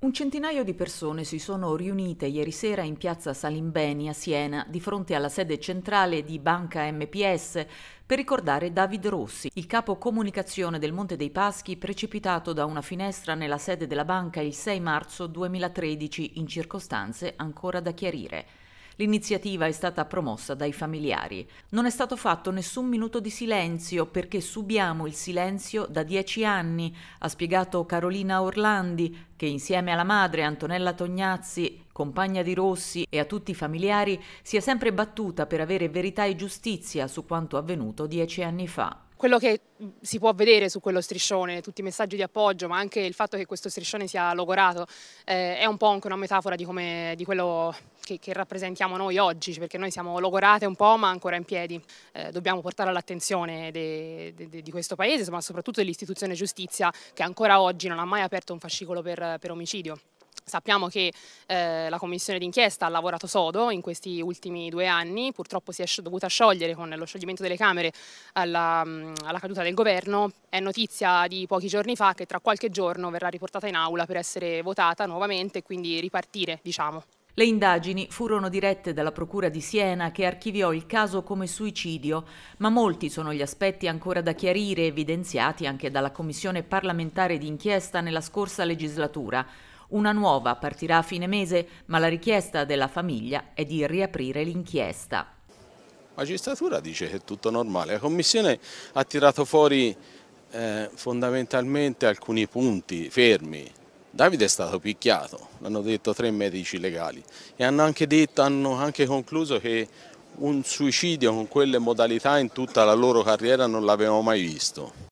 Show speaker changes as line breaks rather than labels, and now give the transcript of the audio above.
Un centinaio di persone si sono riunite ieri sera in piazza Salimbeni a Siena, di fronte alla sede centrale di Banca MPS, per ricordare David Rossi, il capo comunicazione del Monte dei Paschi precipitato da una finestra nella sede della banca il 6 marzo 2013 in circostanze ancora da chiarire. L'iniziativa è stata promossa dai familiari. Non è stato fatto nessun minuto di silenzio perché subiamo il silenzio da dieci anni, ha spiegato Carolina Orlandi, che insieme alla madre Antonella Tognazzi, compagna di Rossi e a tutti i familiari, si è sempre battuta per avere verità e giustizia su quanto avvenuto dieci anni fa
quello che mm, si può vedere su quello striscione, tutti i messaggi di appoggio, ma anche il fatto che questo striscione sia logorato, eh, è un po' anche una metafora di, come, di quello che, che, rappresentiamo noi oggi, perché noi siamo logorate un po' ma ancora in piedi. Eh, dobbiamo portare all'attenzione di questo paese, ma soprattutto dell'istituzione giustizia che ancora oggi non ha mai aperto un fascicolo per, per omicidio. Sappiamo che eh, la commissione d'inchiesta ha lavorato sodo in questi ultimi due anni, purtroppo si è dovuta sciogliere con lo scioglimento delle Camere alla, mm, alla, caduta del governo. È notizia di pochi giorni fa che tra qualche giorno verrà riportata in aula per essere votata nuovamente e quindi ripartire, diciamo.
Le indagini furono dirette dalla Procura di Siena che archiviò il caso come suicidio, ma molti sono gli aspetti ancora da chiarire evidenziati anche dalla Commissione parlamentare d'inchiesta nella scorsa legislatura. Una nuova partirà a fine mese, ma la richiesta della famiglia è di riaprire l'inchiesta.
La magistratura dice che è tutto normale. La Commissione ha tirato fuori eh, fondamentalmente alcuni punti fermi. Davide è stato picchiato, l'hanno detto tre medici legali e hanno anche, detto, hanno anche concluso che un suicidio con quelle modalità in tutta la loro carriera non l'avevamo mai visto.